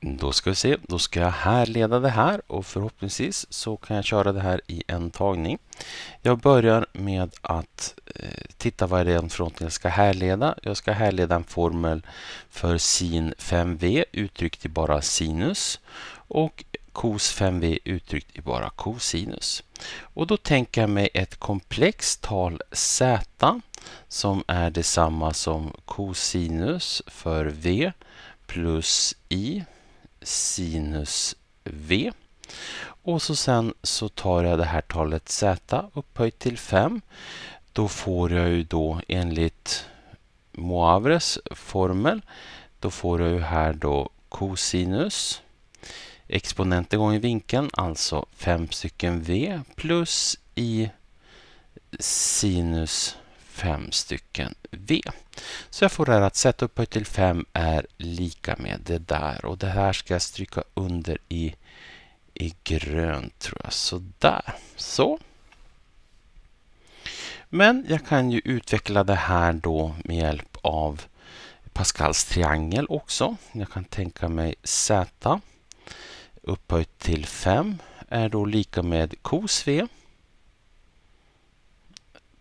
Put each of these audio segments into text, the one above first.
Då ska vi se, då ska jag härleda det här och förhoppningsvis så kan jag köra det här i en tagning. Jag börjar med att eh, titta vad det är från jag ska härleda. Jag ska härleda en formel för sin 5v uttryckt i bara sinus och cos 5v uttryckt i bara cosinus. Och då tänker jag mig ett komplext tal z som är detsamma som cosinus för v plus i sinus v. Och så sen så tar jag det här talet z upphöjt till 5. Då får jag ju då enligt Moavres formel, då får jag ju här då cosinus Exponenten gånger vinkeln, alltså 5 stycken v plus i sinus fem stycken V. Så jag får det här att sätta upphöjt till 5 är lika med det där. Och det här ska jag stryka under i, i grönt tror jag. Sådär. Så. Men jag kan ju utveckla det här då med hjälp av Pascals triangel också. Jag kan tänka mig Z upphöjt till 5 är då lika med cos V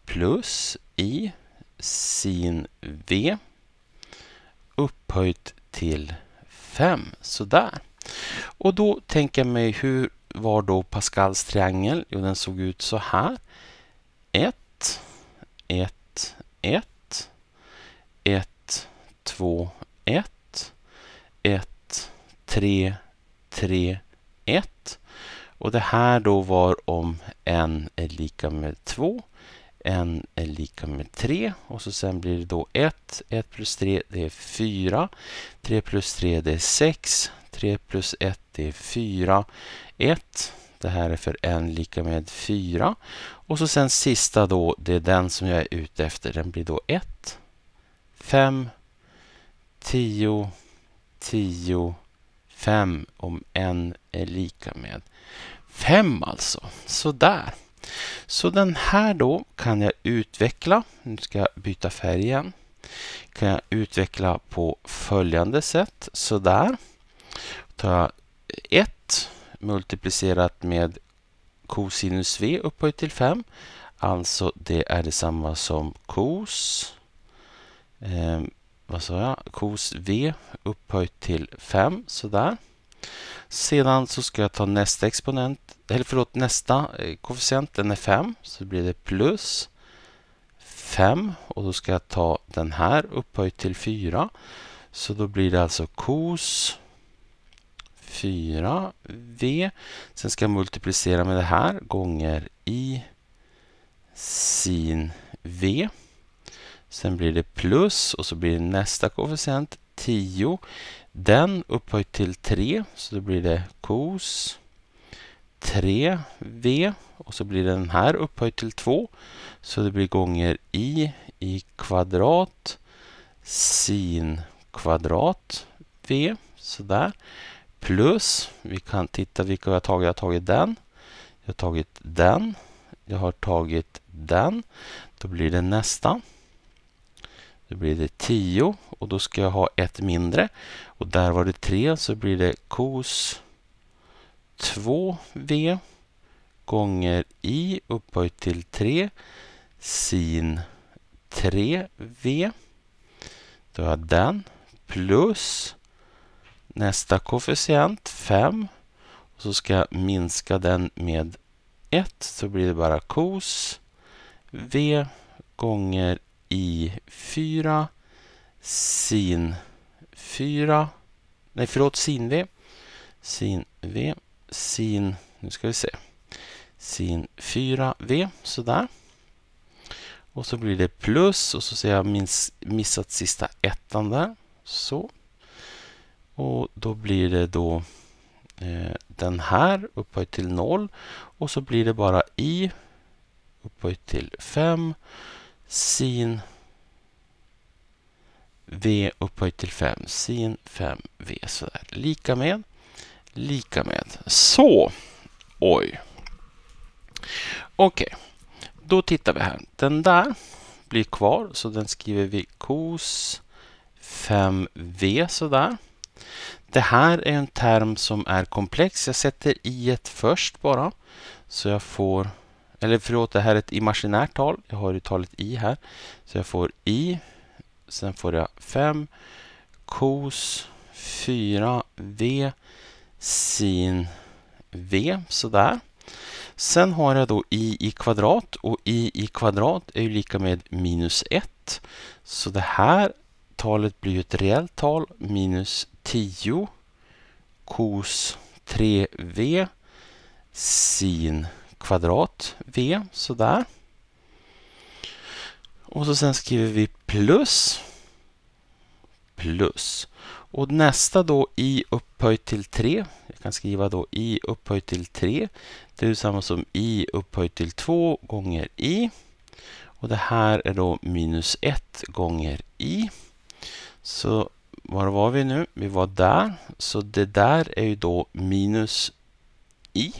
plus i sin v upphöjt till 5. Sådär. Och då tänker jag mig, hur var då Pascals triangel? Jo, den såg ut så här. 1, 1, 1, 1, 2, 1, 1, 3, 3, 1. Och det här då var om n är lika med 2 n är lika med 3 och så sen blir det då 1. 1 plus 3 det är 4. 3 plus 3 det är 6. 3 plus 1 det är 4. 1. Det här är för n lika med 4. Och så sen sista då, det är den som jag är ute efter. Den blir då 1, 5, 10, 10, 5 om n är lika med 5 alltså. Sådär. Så den här då kan jag utveckla. Nu ska jag byta färg igen. Kan jag utveckla på följande sätt. Sådär. Då tar jag 1 multiplicerat med cosinus v upphöjt till 5. Alltså det är detsamma som cos. Eh, vad sa jag? Cos v upphöjt till 5. Sådär. Sedan så ska jag ta nästa exponent, eller förlåt nästa eh, koefficient, den är 5. Så blir det plus 5 och då ska jag ta den här upphöjt till 4. Så då blir det alltså COS 4v. Sen ska jag multiplicera med det här gånger i sin v. Sen blir det plus och så blir det nästa koefficient 10. Den upphöjt till 3 så då blir det kos 3v och så blir den här upphöjt till 2 så det blir gånger i i kvadrat sin kvadrat v sådär plus vi kan titta vilka jag har tagit. Jag har tagit den. Jag har tagit den. Jag har tagit den. Då blir det nästa. Då blir det 10 och då ska jag ha ett mindre. Och där var det 3 så blir det kos 2v gånger i upphöjt till 3 sin 3v. Då har jag den plus nästa koefficient 5 och så ska jag minska den med 1 så blir det bara kos v gånger i4 sin 4 nej förlåt sin V sin V sin nu ska vi se sin 4V sådär och så blir det plus och så ser jag minst, missat sista ettan där så och då blir det då eh, den här upphöjt till 0 och så blir det bara i upphöjt till 5 sin v upphöjt till 5, sin 5v. Sådär. Lika med, lika med. Så, oj. Okej, okay. då tittar vi här. Den där blir kvar, så den skriver vi cos 5v sådär. Det här är en term som är komplex. Jag sätter i ett först bara, så jag får eller förlåt, det här är ett imaginärt tal. Jag har ju talet i här. Så jag får i. Sen får jag 5 Cos 4 v sin v. Sådär. Sen har jag då i i kvadrat och i i kvadrat är ju lika med minus 1. Så det här talet blir ju ett reellt tal, minus 10 Cos 3v sin kvadrat, v, sådär. Och så sen skriver vi plus, plus. Och nästa då i upphöjt till 3, jag kan skriva då i upphöjt till 3, det är samma som i upphöjt till 2 gånger i. Och det här är då minus 1 gånger i. Så var var vi nu? Vi var där. Så det där är ju då minus i.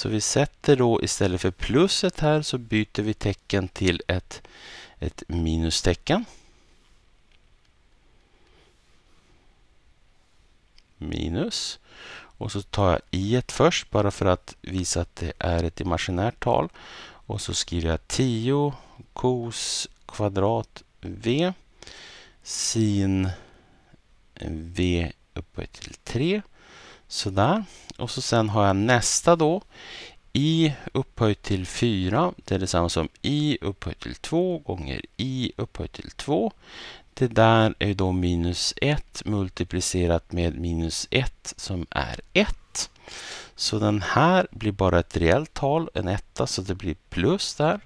Så vi sätter då istället för pluset här så byter vi tecken till ett, ett minustecken. Minus. Och så tar jag i ett först bara för att visa att det är ett imaginärt tal. Och så skriver jag 10 kos kvadrat v sin v upphöjt till 3 Sådär. Och så sen har jag nästa då. i upphöjt till 4. Det är detsamma som i upphöjt till 2 gånger i upphöjt till 2. Det där är då minus 1 multiplicerat med minus 1 som är 1. Så den här blir bara ett reellt tal, en etta, så det blir plus där.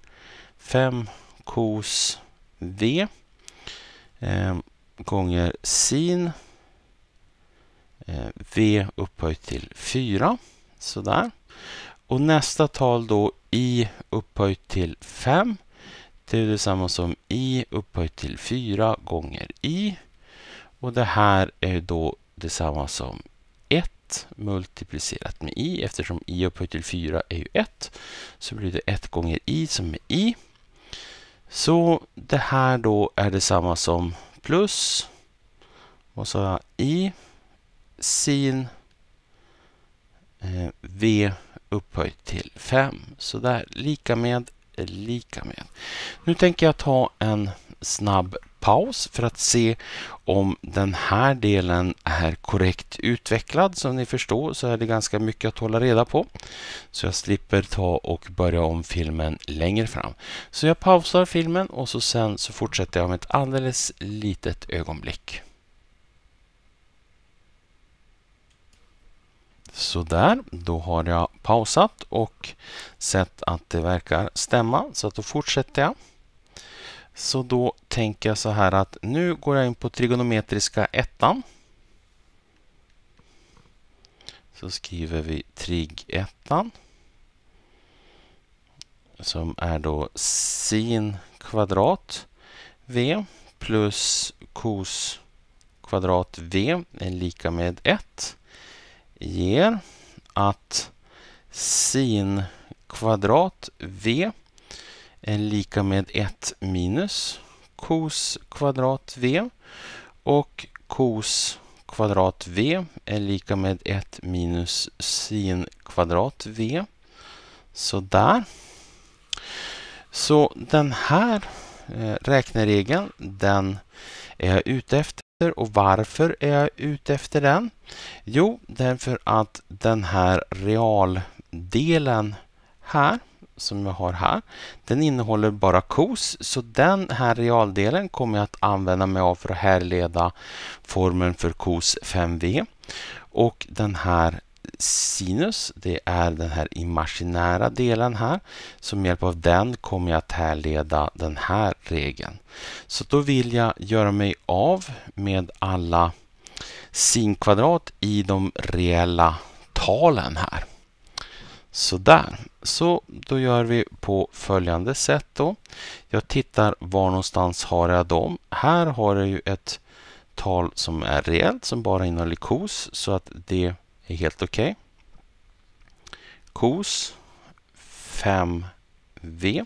5 kos v eh, gånger sin Eh, v upphöjt till 4. Sådär. Och nästa tal då I upphöjt till 5. Det är detsamma som I upphöjt till 4 gånger I. Och det här är då detsamma som 1 multiplicerat med i. Eftersom i upphöjt till 4 är ju 1 så blir det 1 gånger i som är i. Så det här då är detsamma som plus, vad sa jag, i sin eh, v upphöjt till 5. Sådär, lika med, lika med. Nu tänker jag ta en snabb paus för att se om den här delen är korrekt utvecklad. Som ni förstår så är det ganska mycket att hålla reda på. Så jag slipper ta och börja om filmen längre fram. Så jag pausar filmen och så sen så fortsätter jag med ett alldeles litet ögonblick. Sådär, då har jag pausat och sett att det verkar stämma så att då fortsätter jag. Så då tänker jag så här att nu går jag in på trigonometriska ettan. Så skriver vi trig ettan som är då sin kvadrat v plus kos kvadrat v är lika med 1 ger att sin kvadrat v är lika med 1 minus kos kvadrat v och kos kvadrat v är lika med 1 minus sin kvadrat v. Så där. Så den här eh, räkneregeln den är jag ute efter och varför är jag ute efter den? Jo, därför att den här realdelen här som jag har här, den innehåller bara kos, så den här realdelen kommer jag att använda mig av för att härleda formeln för kos 5v. Och den här sinus, det är den här imaginära delen här. Så med hjälp av den kommer jag att härleda den här regeln. Så då vill jag göra mig av med alla sinkvadrat i de reella talen här. Sådär. Så då gör vi på följande sätt då. Jag tittar var någonstans har jag dem. Här har jag ju ett tal som är reellt som bara innehåller kos så att det är helt okej. Okay. KOS 5V.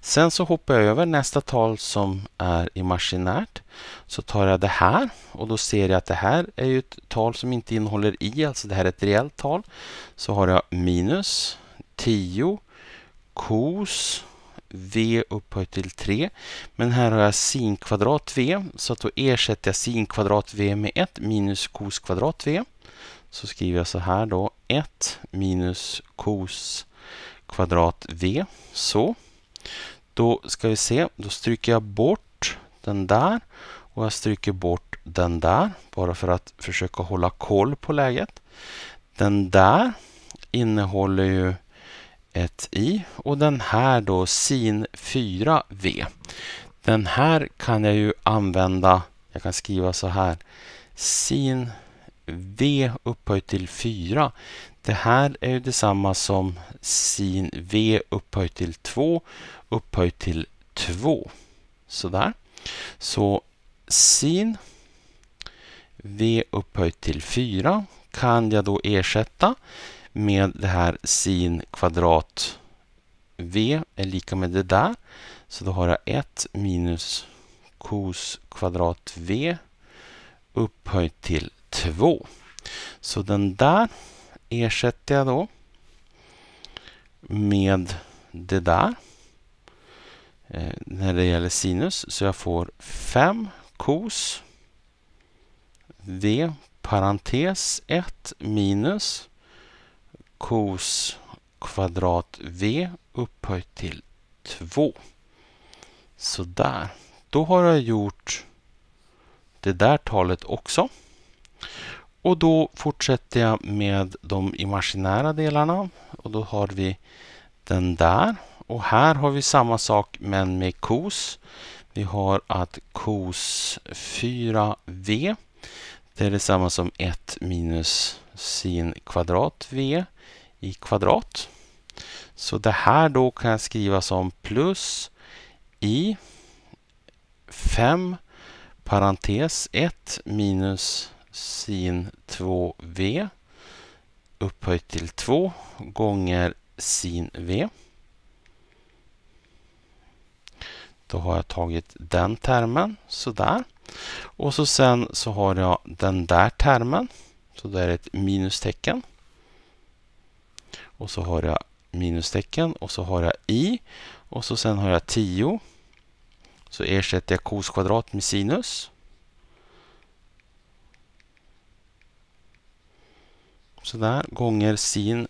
Sen så hoppar jag över nästa tal som är imaginärt. Så tar jag det här och då ser jag att det här är ett tal som inte innehåller i, alltså det här är ett reellt tal. Så har jag minus 10 KOS V upphöjt till 3. Men här har jag sin kvadrat V, så att då ersätter jag sin kvadrat V med 1 minus kos kvadrat V så skriver jag så här då 1 minus cos kvadrat v. Så. Då ska vi se, då stryker jag bort den där och jag stryker bort den där bara för att försöka hålla koll på läget. Den där innehåller ju ett i och den här då sin 4v. Den här kan jag ju använda, jag kan skriva så här, sin v upphöjt till 4. Det här är ju detsamma som sin v upphöjt till 2 upphöjt till 2. Sådär. Så sin v upphöjt till 4 kan jag då ersätta med det här sin kvadrat v är lika med det där. Så då har jag 1 minus kos kvadrat v upphöjt till 2. Så den där ersätter jag då med det där eh, när det gäller sinus. Så jag får 5 kos v parentes 1 minus kos kvadrat v upphöjt till 2. Sådär. Då har jag gjort det där talet också. Och då fortsätter jag med de imaginära delarna och då har vi den där och här har vi samma sak men med kos. Vi har att kos 4v det är detsamma som 1 minus sin kvadrat v i kvadrat. Så det här då kan jag skriva som plus i 5 parentes 1 minus sin 2v upphöjt till 2 gånger sin v. Då har jag tagit den termen sådär. Och så sen så har jag den där termen. Så det är ett minustecken. Och så har jag minustecken och så har jag i. Och så sen har jag 10 så ersätter jag kos kvadrat med sinus. Sådär, gånger sin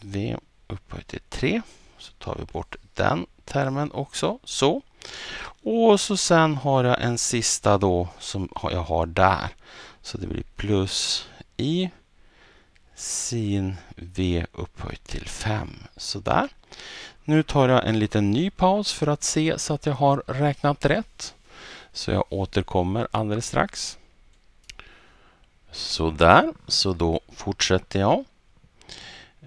v upphöjt till 3. Så tar vi bort den termen också. Så. Och så sen har jag en sista då som jag har där. Så det blir plus i sin v upphöjt till 5. Sådär. Nu tar jag en liten ny paus för att se så att jag har räknat rätt. Så jag återkommer alldeles strax. Sådär, så då fortsätter jag.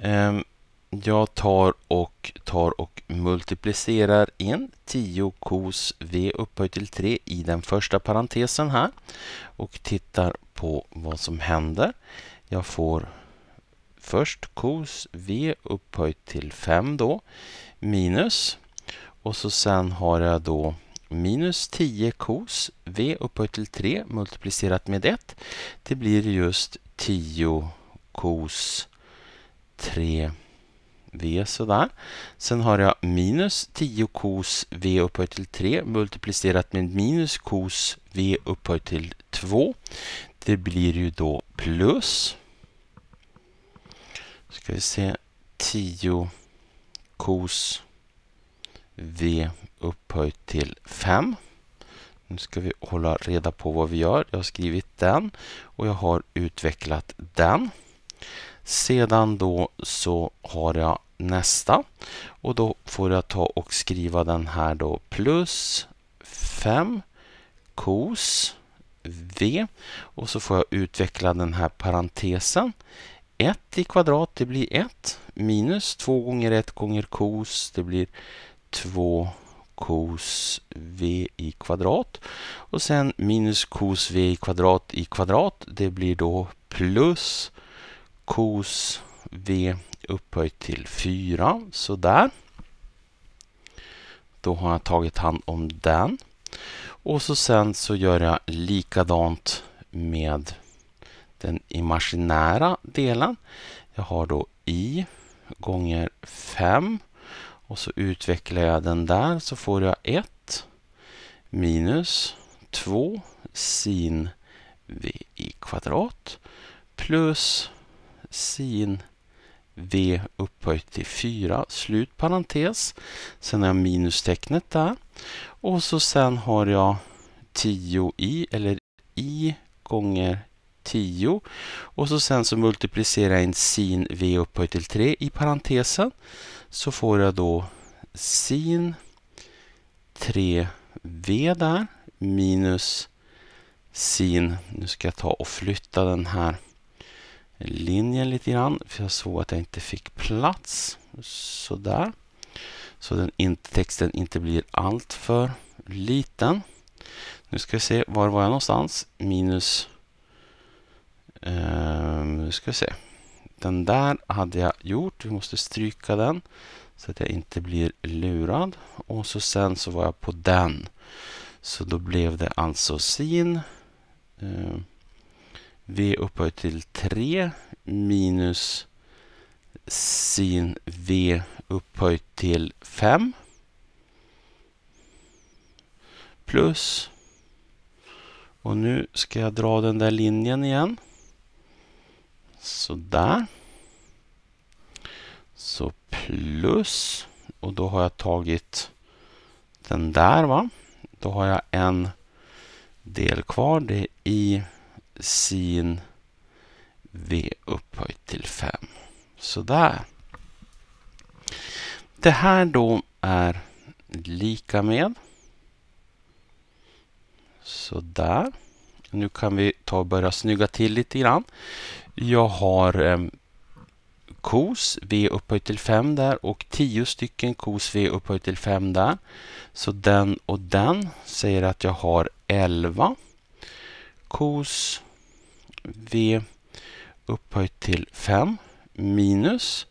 Ehm, jag tar och tar och multiplicerar in 10 kos v upphöjt till 3 i den första parentesen här och tittar på vad som händer. Jag får först kos v upphöjt till 5 då, minus. Och så sen har jag då minus 10 kos v upphöjt till 3 multiplicerat med 1. Det blir just 10 kos 3 v sådär. Sen har jag minus 10 kos v upphöjt till 3 multiplicerat med minus kos v upphöjt till 2. Det blir ju då plus ska vi se 10 kos v upphöjt till 5. Nu ska vi hålla reda på vad vi gör. Jag har skrivit den och jag har utvecklat den. Sedan då så har jag nästa och då får jag ta och skriva den här då plus 5 kos v och så får jag utveckla den här parentesen 1 i kvadrat, det blir 1. Minus 2 gånger 1 gånger kos, det blir 2 kos v i kvadrat. Och sen minus kos v i kvadrat i kvadrat, det blir då plus kos v upphöjt till 4, sådär. Då har jag tagit hand om den. Och så sen så gör jag likadant med den imaginära delen. Jag har då i gånger 5 och så utvecklar jag den där så får jag 1 minus 2 sin v i kvadrat plus sin v upphöjt till 4, slut parentes. Sen har jag minustecknet där. Och så sen har jag 10i, eller i gånger 10 och så sen så multiplicerar jag in sin v upphöjt till 3 i parentesen så får jag då sin 3v där minus sin, nu ska jag ta och flytta den här linjen lite grann för jag såg att jag inte fick plats sådär så den texten inte blir alltför liten. Nu ska vi se, var var jag någonstans? Minus nu ehm, ska vi se. Den där hade jag gjort. Vi måste stryka den så att jag inte blir lurad. Och så sen så var jag på den. Så då blev det alltså sin ehm, v upphöjt till 3 minus sin v upphöjt till 5 plus och nu ska jag dra den där linjen igen. Sådär. Så plus och då har jag tagit den där va. Då har jag en del kvar. Det är i sin v upphöjt till 5. Sådär. Det här då är lika med. Sådär. Nu kan vi ta och börja snygga till lite grann. Jag har eh, kos V upphöjt till 5 där och 10 stycken kos V upphöjt till 5 där. Så den och den säger att jag har 11 kos V upphöjt till 5 minus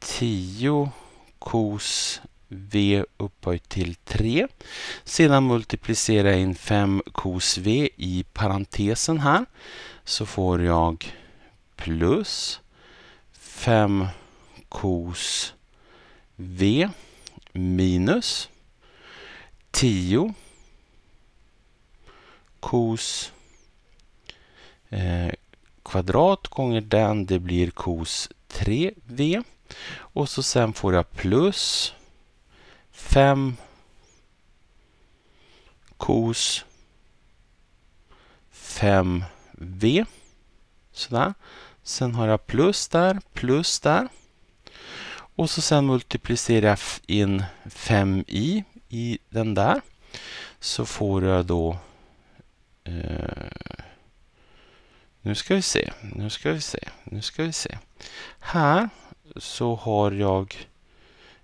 10 kos v upphöjt till 3. Sedan multiplicera in 5 kos v i parentesen här. Så får jag plus 5 kos v minus 10 kos eh, kvadrat gånger den, det blir kos 3v. Och så sen får jag plus fem kos 5V. Sådär. Sen har jag plus där, plus där. Och så sen multiplicerar jag in 5i i den där. Så får jag då... Eh, nu ska vi se, nu ska vi se, nu ska vi se. Här så har jag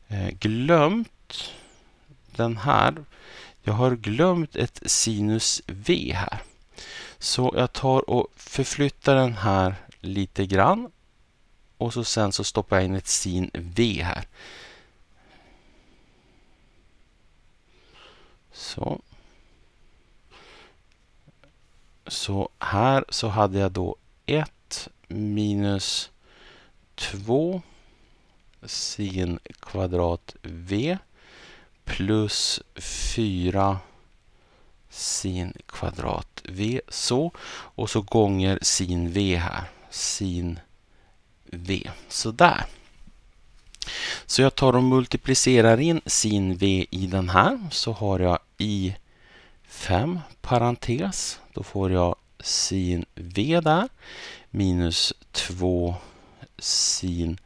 eh, glömt den här. Jag har glömt ett sinus V här. Så jag tar och förflyttar den här lite grann. Och så sen så stoppar jag in ett sin V här. Så. Så här så hade jag då 1 minus 2 sin kvadrat V plus 4 sin kvadrat v så och så gånger sin v här. Sin v. Sådär. Så jag tar och multiplicerar in sin v i den här så har jag i 5 parentes. Då får jag sin v där minus 2 sin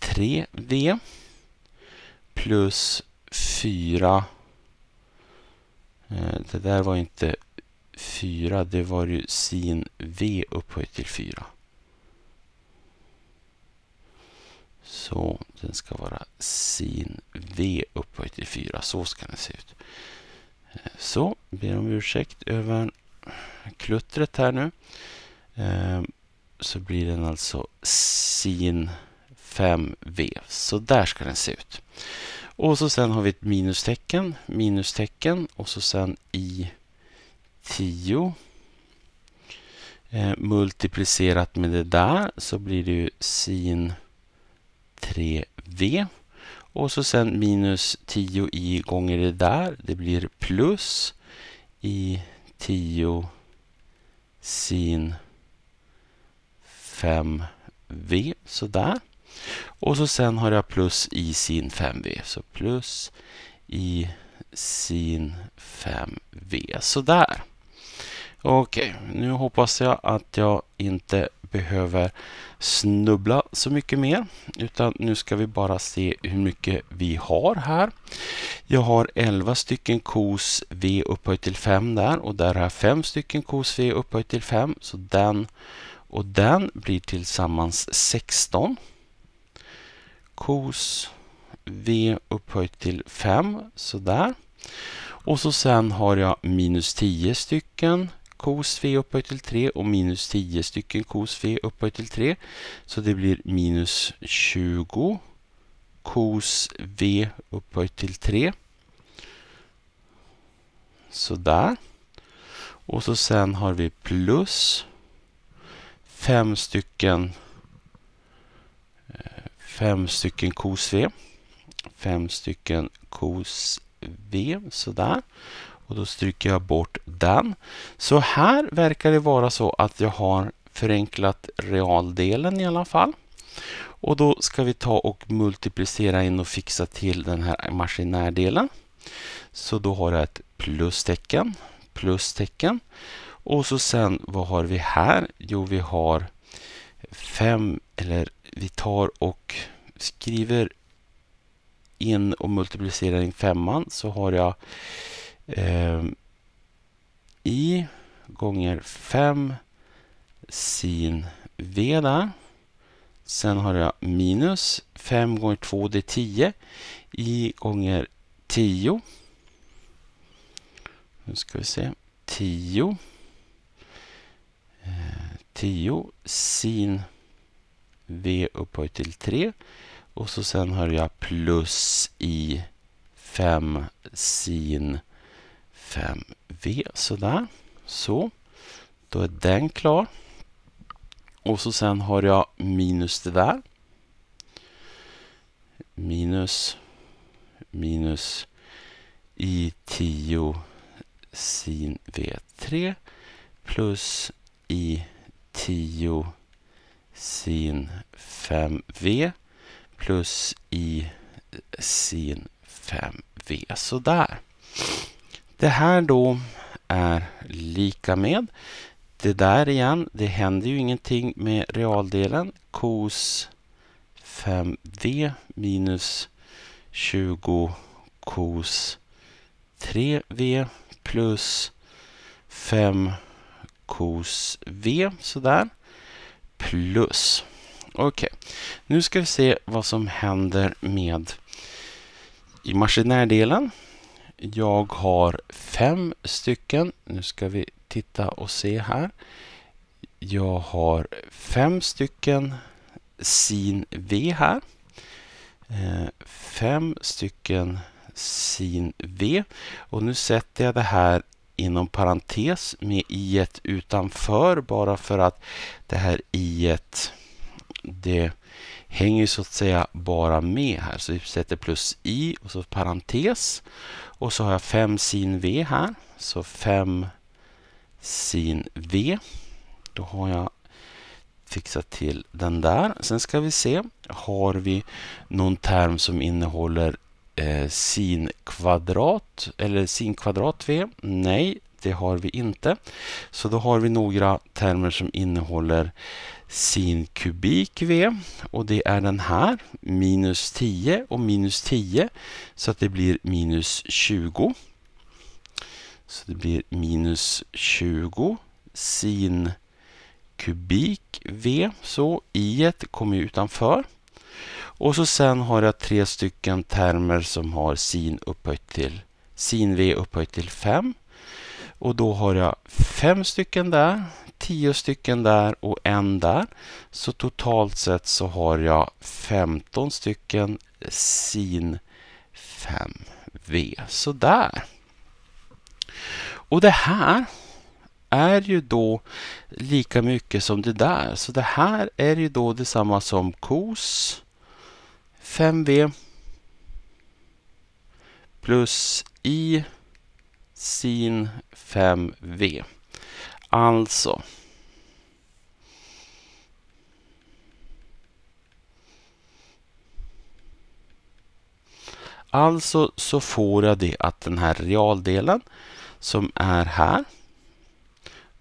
3v plus Fyra. Eh, det där var inte fyra. det var ju sin V upphöjt till fyra. Så den ska vara sin V upphöjt till fyra. Så ska den se ut. Eh, så, ber om ursäkt över kluttret här nu. Eh, så blir den alltså sin 5V. Så där ska den se ut. Och så sen har vi ett minustecken, minustecken och så sen i 10 eh, multiplicerat med det där så blir det ju sin 3v. Och så sen minus 10 i gånger det där, det blir plus i 10 sin 5v, sådär. Och så sen har jag plus i sin 5V. Så plus i sin 5V. Sådär. Okej, nu hoppas jag att jag inte behöver snubbla så mycket mer. Utan nu ska vi bara se hur mycket vi har här. Jag har 11 stycken kos V upphöjt till 5 där och där har jag 5 stycken kos V upphöjt till 5. Så den och den blir tillsammans 16 kos v upphöjt till 5, sådär. Och så sen har jag minus 10 stycken kos v upphöjt till 3 och minus 10 stycken kos v upphöjt till 3. Så det blir minus 20 kos v upphöjt till 3. Sådär. Och så sen har vi plus fem stycken fem stycken kosv. Fem stycken kosv, sådär. Och då stryker jag bort den. Så här verkar det vara så att jag har förenklat realdelen i alla fall. Och då ska vi ta och multiplicera in och fixa till den här maskinärdelen. Så då har jag ett plustecken, plustecken. Och så sen, vad har vi här? Jo, vi har 5 eller vi tar och skriver in och multiplicerar in femman så har jag eh, i gånger 5 sin v där. Sen har jag minus 5 gånger 2 det är 10. i gånger 10. Nu ska vi se. 10. 10 eh, sin v upphöjt till 3 och så sen har jag plus i 5 sin 5v sådär. Så. Då är den klar. Och så sen har jag minus det där. Minus minus i 10 sin v3 plus i 10 sin 5V plus i sin 5V. Sådär. Det här då är lika med det där igen. Det händer ju ingenting med realdelen. Kos 5V minus 20 kos 3V plus 5 kos V sådär plus. Okej, okay. nu ska vi se vad som händer med i maskinärdelen. Jag har fem stycken. Nu ska vi titta och se här. Jag har fem stycken sin V här. Eh, fem stycken sin V. Och nu sätter jag det här inom parentes med i utanför bara för att det här i det hänger så att säga bara med här. Så vi sätter plus i och så parentes. Och så har jag 5 sin v här. Så 5 sin v. Då har jag fixat till den där. Sen ska vi se, har vi någon term som innehåller eh, sin kvadrat eller sin kvadrat v? Nej, det har vi inte. Så då har vi några termer som innehåller sin kubik v och det är den här minus 10 och minus 10 så att det blir minus 20. Så det blir minus 20 sin kubik v så i kommer utanför. Och så sen har jag tre stycken termer som har sin upphöjt till sin v upphöjt till 5. Och då har jag fem stycken där, tio stycken där och en där. Så totalt sett så har jag 15 stycken sin 5v. Sådär. Och det här är ju då lika mycket som det där. Så det här är ju då detsamma som kos 5V plus i sin 5V. Alltså Alltså så får jag det att den här realdelen som är här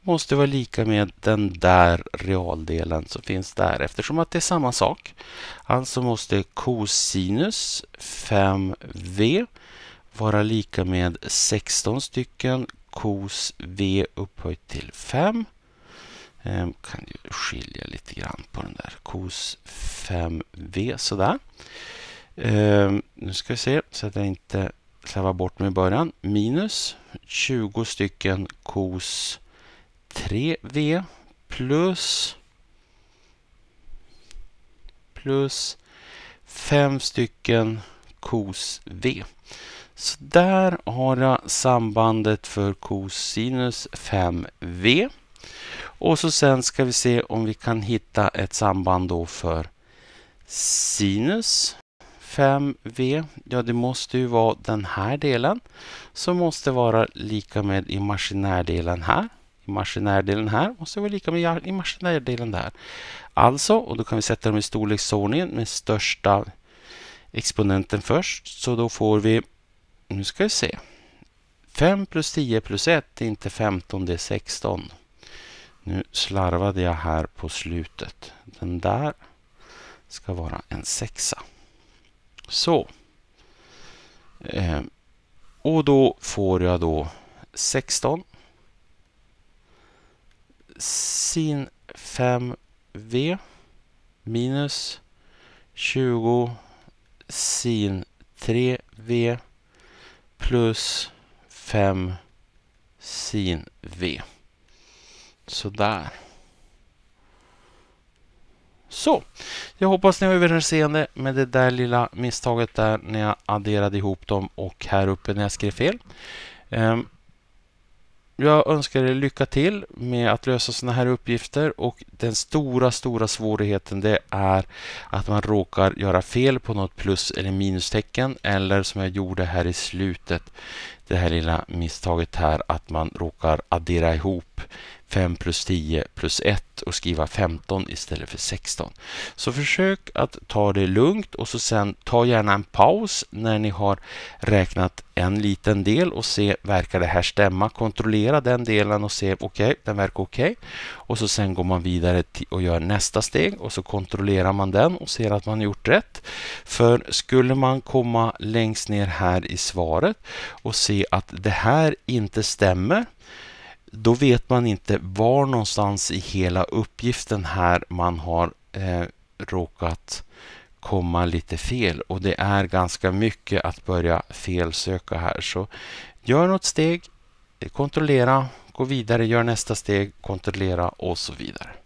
måste vara lika med den där realdelen som finns där eftersom att det är samma sak. Alltså måste cosinus 5v vara lika med 16 stycken kos v upphöjt till 5. Ehm, kan ju skilja lite grann på den där cos 5v sådär. Ehm, nu ska vi se så att jag inte slarvar bort mig i början. Minus 20 stycken kos 3V plus plus fem stycken kos V. Så där har jag sambandet för cosinus 5V. Och så sen ska vi se om vi kan hitta ett samband då för sinus 5V. Ja, det måste ju vara den här delen som måste vara lika med imaginärdelen här. Imaginärdelen här måste vara lika med i maskinärdelen där. Alltså, och då kan vi sätta dem i storleksordningen med största exponenten först. Så då får vi, nu ska vi se, 5 plus 10 plus 1 är inte 15, det är 16. Nu slarvade jag här på slutet. Den där ska vara en sexa. Så. Eh, och då får jag då 16 sin 5V minus 20 sin 3V plus 5 sin V. Sådär. Så, jag hoppas ni har överseende med det där lilla misstaget där när jag adderade ihop dem och här uppe när jag skrev fel. Ehm, jag önskar er lycka till med att lösa sådana här uppgifter och den stora, stora svårigheten det är att man råkar göra fel på något plus eller minustecken eller som jag gjorde här i slutet, det här lilla misstaget här att man råkar addera ihop 5 plus 10 plus 1 och skriva 15 istället för 16. Så försök att ta det lugnt och så sen ta gärna en paus när ni har räknat en liten del och se verkar det här stämma? Kontrollera den delen och se okej, okay, den verkar okej. Okay. Och så sen går man vidare och gör nästa steg och så kontrollerar man den och ser att man gjort rätt. För skulle man komma längst ner här i svaret och se att det här inte stämmer då vet man inte var någonstans i hela uppgiften här man har eh, råkat komma lite fel och det är ganska mycket att börja felsöka här. Så gör något steg, kontrollera, gå vidare, gör nästa steg, kontrollera och så vidare.